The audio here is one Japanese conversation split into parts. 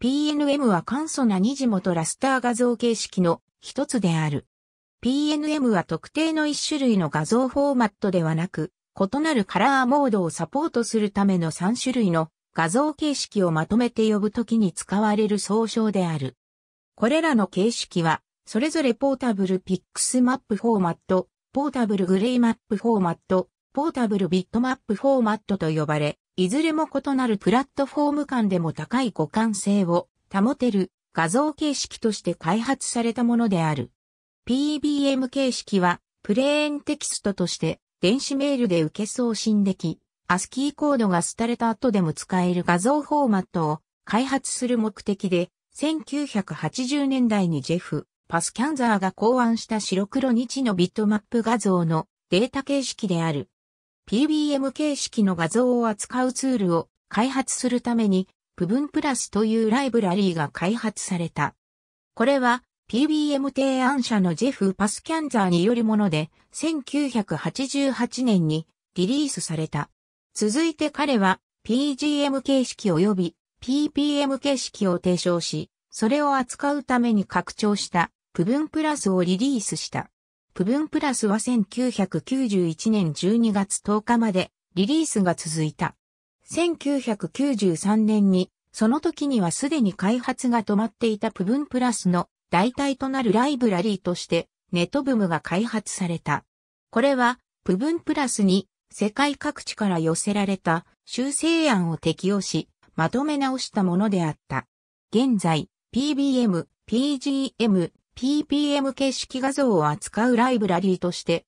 PNM は簡素な二次元ラスター画像形式の一つである。PNM は特定の一種類の画像フォーマットではなく、異なるカラーモードをサポートするための三種類の画像形式をまとめて呼ぶときに使われる総称である。これらの形式は、それぞれポータブルピックスマップフォーマット、ポータブルグレイマップフォーマット、ポータブルビットマップフォーマットと呼ばれ、いずれも異なるプラットフォーム間でも高い互換性を保てる画像形式として開発されたものである。PBM 形式はプレーンテキストとして電子メールで受け送信でき、ASCII コードが廃れた後でも使える画像フォーマットを開発する目的で、1980年代にジェフ・パスキャンザーが考案した白黒日のビットマップ画像のデータ形式である。PBM 形式の画像を扱うツールを開発するために、部分プラスというライブラリーが開発された。これは PBM 提案者のジェフ・パスキャンザーによるもので、1988年にリリースされた。続いて彼は PGM 形式及び PPM 形式を提唱し、それを扱うために拡張した部分プラスをリリースした。プブンプラスは1991年12月10日までリリースが続いた。1993年に、その時にはすでに開発が止まっていたプブンプラスの代替となるライブラリーとしてネットブームが開発された。これは、プブンプラスに世界各地から寄せられた修正案を適用し、まとめ直したものであった。現在、PBM、PGM、PPM 形式画像を扱うライブラリーとして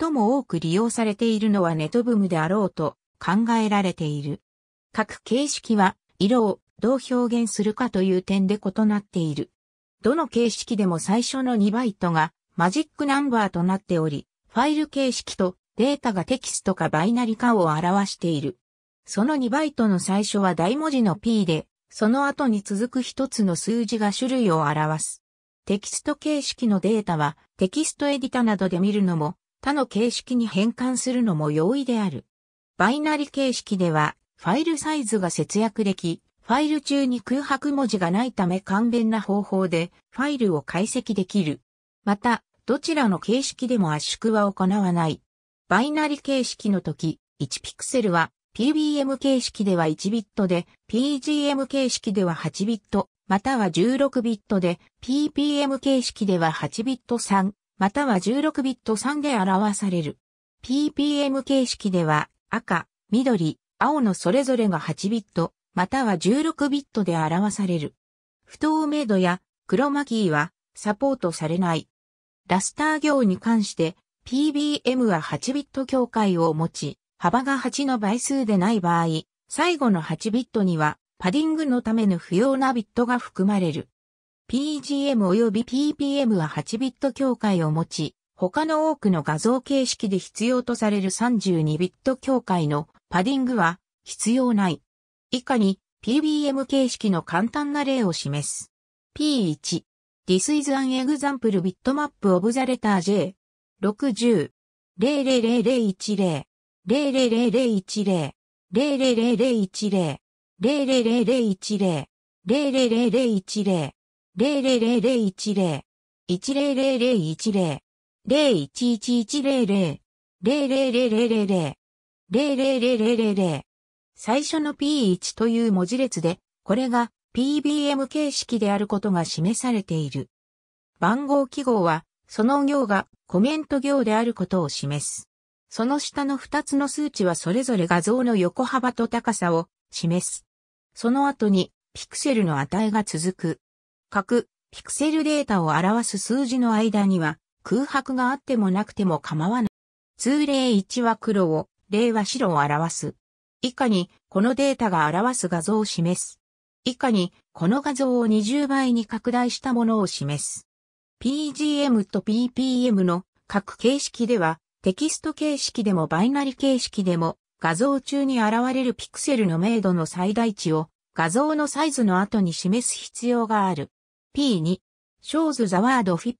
最も多く利用されているのはネトブムであろうと考えられている。各形式は色をどう表現するかという点で異なっている。どの形式でも最初の2バイトがマジックナンバーとなっており、ファイル形式とデータがテキストかバイナリ化を表している。その2バイトの最初は大文字の P で、その後に続く一つの数字が種類を表す。テキスト形式のデータはテキストエディタなどで見るのも他の形式に変換するのも容易である。バイナリ形式ではファイルサイズが節約でき、ファイル中に空白文字がないため簡便な方法でファイルを解析できる。また、どちらの形式でも圧縮は行わない。バイナリ形式の時、1ピクセルは PBM 形式では1ビットで、PGM 形式では8ビット、または16ビットで、PPM 形式では8ビット3、または16ビット3で表される。PPM 形式では、赤、緑、青のそれぞれが8ビット、または16ビットで表される。不透明度や黒マキーはサポートされない。ラスター行に関して PBM は8ビット境界を持ち、幅が8の倍数でない場合、最後の8ビットにはパディングのための不要なビットが含まれる。PGM 及び PPM は8ビット境界を持ち、他の多くの画像形式で必要とされる32ビット境界のパディングは必要ない。以下に PBM 形式の簡単な例を示す。P1 This is an example bitmap of the letter J 60 0000010 00010 00010最初の P1 という文字列で、これが PBM 形式であることが示されている。番号記号は、その行がコメント行であることを示す。その下の2つの数値はそれぞれ画像の横幅と高さを示す。その後に、ピクセルの値が続く。各、ピクセルデータを表す数字の間には、空白があってもなくても構わない。通例1は黒を、例は白を表す。以下に、このデータが表す画像を示す。以下に、この画像を20倍に拡大したものを示す。PGM と PPM の各形式では、テキスト形式でもバイナリ形式でも、画像中に現れるピクセルの明度の最大値を画像のサイズの後に示す必要がある。P2、ショーズ・ザ・ワード・フィ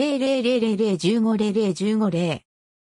ップ、247、15、00000000000000000000000000000000000000000000000000000000000000000000000000000000000000000000000000000000000000000000000000000000000000000000000000000000000000000000000000000000000000000000000000000000000000000000000000000000000000000000000000000000000000000000000000000000000000000000000000000000000000000000000000000000000000000000000000000000000000000000000000000000000000000000000000000000000000000000000000000000000000000000000000000000000000000000000000000000000000000000000000000000000000000000000000000000000000000000000000000000000000000000000000000000000000000000000000000000000000000000000000000000000000000000000000000000000000000000000000000000000000000000000000000000000000000000000000000000000000000000000000000000000000000000000000000000000000000000000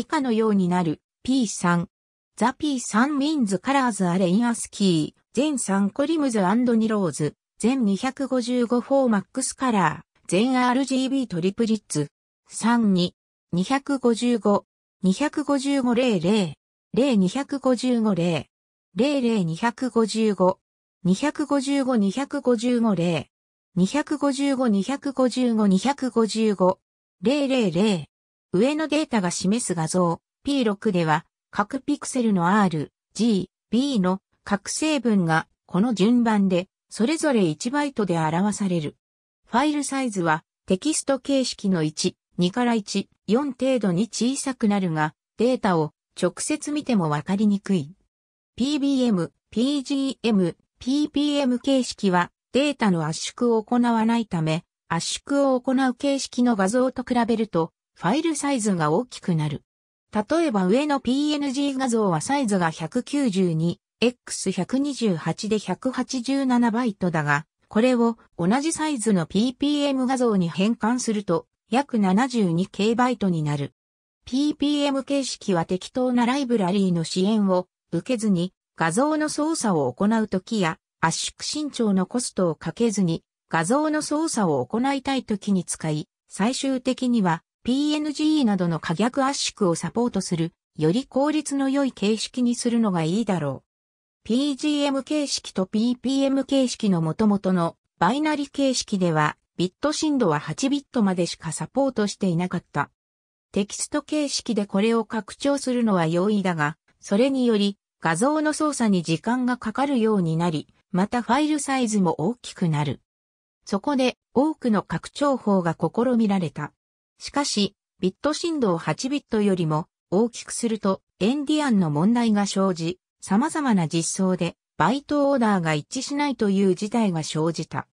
以下のようになる。P3。ザ P3 means colors are in a ski. 全3コリムズニローズ。全255フォーマックスカラー。全 RGB トリプリッツ。32。255。255例0。例255例。例例255。255-255 0 0 0 2 5 5 0 0 0 255-255-255。000。上のデータが示す画像 P6 では各ピクセルの R、G、B の各成分がこの順番でそれぞれ1バイトで表される。ファイルサイズはテキスト形式の1、2から1、4程度に小さくなるがデータを直接見てもわかりにくい。PBM、PGM、PPM 形式はデータの圧縮を行わないため圧縮を行う形式の画像と比べるとファイルサイズが大きくなる。例えば上の PNG 画像はサイズが 192x128 で1 8 7トだが、これを同じサイズの PPM 画像に変換すると約7 2 k バイトになる。PPM 形式は適当なライブラリーの支援を受けずに画像の操作を行うときや圧縮伸長のコストをかけずに画像の操作を行いたいときに使い、最終的には PNG などの可逆圧縮をサポートする、より効率の良い形式にするのがいいだろう。PGM 形式と PPM 形式の元々のバイナリ形式では、ビット振度は8ビットまでしかサポートしていなかった。テキスト形式でこれを拡張するのは容易だが、それにより画像の操作に時間がかかるようになり、またファイルサイズも大きくなる。そこで多くの拡張法が試みられた。しかし、ビット振動8ビットよりも大きくするとエンディアンの問題が生じ、様々な実装でバイトオーダーが一致しないという事態が生じた。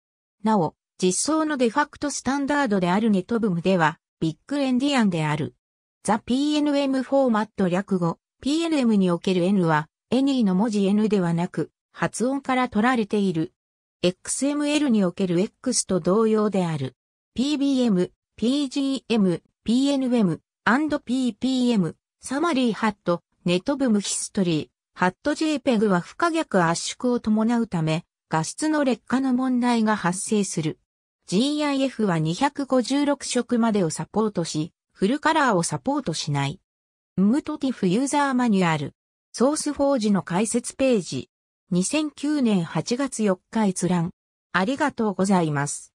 なお、実装のデファクトスタンダードであるネトブムでは、ビッグエンディアンである。ザ PNM フォーマット略語、PNM における N は、エニーの文字 N ではなく、発音から取られている。XML における X と同様である。PBM、PGM、PNM、PPM、サマリーハット、ネットブムヒストリー、ハット JPEG は不可逆圧縮を伴うため、画質の劣化の問題が発生する。GIF は256色までをサポートし、フルカラーをサポートしない。ムトティフユーザーマニュアル。ソースフォージの解説ページ。2009年8月4日閲覧。ありがとうございます。